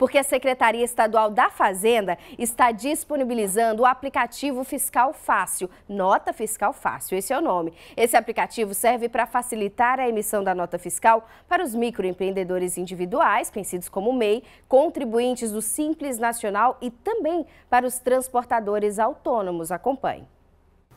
porque a Secretaria Estadual da Fazenda está disponibilizando o aplicativo Fiscal Fácil, Nota Fiscal Fácil, esse é o nome. Esse aplicativo serve para facilitar a emissão da nota fiscal para os microempreendedores individuais, conhecidos como MEI, contribuintes do Simples Nacional e também para os transportadores autônomos. Acompanhe.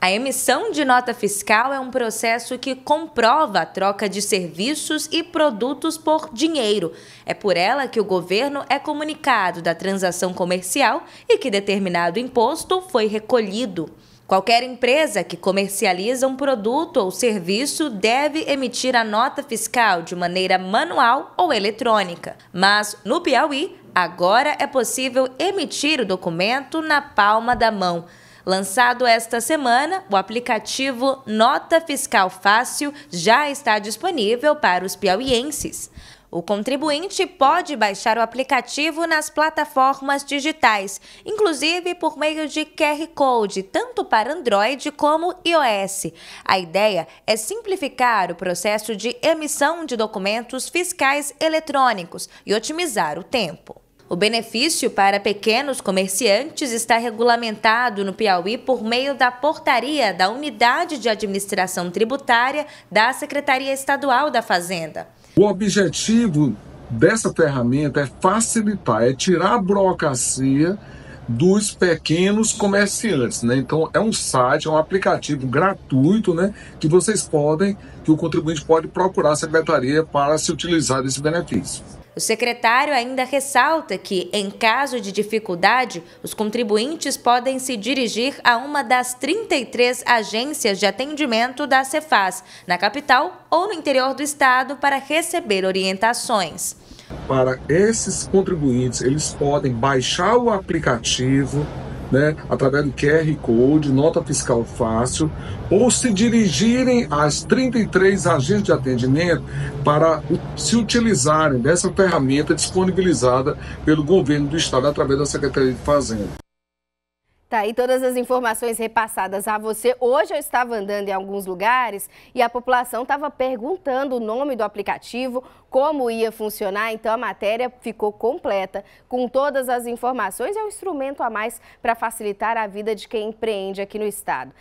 A emissão de nota fiscal é um processo que comprova a troca de serviços e produtos por dinheiro. É por ela que o governo é comunicado da transação comercial e que determinado imposto foi recolhido. Qualquer empresa que comercializa um produto ou serviço deve emitir a nota fiscal de maneira manual ou eletrônica. Mas, no Piauí, agora é possível emitir o documento na palma da mão. Lançado esta semana, o aplicativo Nota Fiscal Fácil já está disponível para os piauienses. O contribuinte pode baixar o aplicativo nas plataformas digitais, inclusive por meio de QR Code, tanto para Android como iOS. A ideia é simplificar o processo de emissão de documentos fiscais eletrônicos e otimizar o tempo. O benefício para pequenos comerciantes está regulamentado no Piauí por meio da portaria da Unidade de Administração Tributária da Secretaria Estadual da Fazenda. O objetivo dessa ferramenta é facilitar, é tirar a burocracia dos pequenos comerciantes, né? Então é um site, é um aplicativo gratuito, né? Que vocês podem, que o contribuinte pode procurar a secretaria para se utilizar desse benefício. O secretário ainda ressalta que, em caso de dificuldade, os contribuintes podem se dirigir a uma das 33 agências de atendimento da Cefaz, na capital ou no interior do estado, para receber orientações. Para esses contribuintes, eles podem baixar o aplicativo né, através do QR Code, nota fiscal fácil, ou se dirigirem às 33 agências de atendimento para se utilizarem dessa ferramenta disponibilizada pelo governo do estado através da Secretaria de Fazenda. Tá aí todas as informações repassadas a você. Hoje eu estava andando em alguns lugares e a população estava perguntando o nome do aplicativo, como ia funcionar, então a matéria ficou completa com todas as informações. É um instrumento a mais para facilitar a vida de quem empreende aqui no estado.